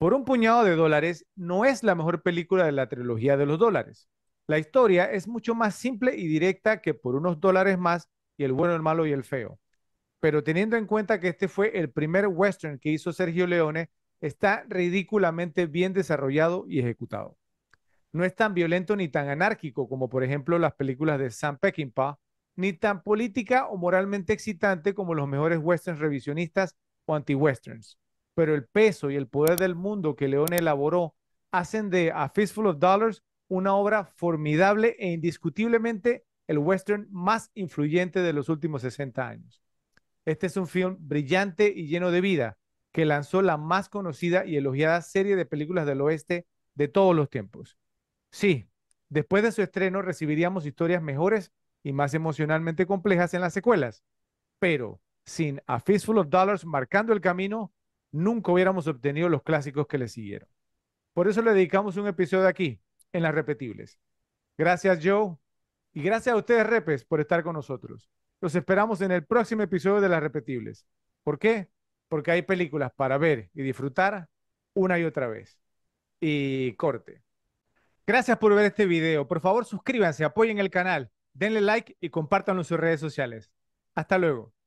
por un puñado de dólares no es la mejor película de la trilogía de los dólares. La historia es mucho más simple y directa que por unos dólares más y el bueno, el malo y el feo. Pero teniendo en cuenta que este fue el primer western que hizo Sergio Leone, está ridículamente bien desarrollado y ejecutado. No es tan violento ni tan anárquico como por ejemplo las películas de Sam Peckinpah, ni tan política o moralmente excitante como los mejores westerns revisionistas o anti-westerns pero el peso y el poder del mundo que León elaboró hacen de A Fistful of Dollars una obra formidable e indiscutiblemente el western más influyente de los últimos 60 años. Este es un film brillante y lleno de vida que lanzó la más conocida y elogiada serie de películas del oeste de todos los tiempos. Sí, después de su estreno recibiríamos historias mejores y más emocionalmente complejas en las secuelas, pero sin A Fistful of Dollars marcando el camino, nunca hubiéramos obtenido los clásicos que le siguieron. Por eso le dedicamos un episodio aquí, en las repetibles. Gracias Joe y gracias a ustedes Repes por estar con nosotros. Los esperamos en el próximo episodio de las repetibles. ¿Por qué? Porque hay películas para ver y disfrutar una y otra vez. Y corte. Gracias por ver este video. Por favor, suscríbanse, apoyen el canal, denle like y compártanlo en sus redes sociales. Hasta luego.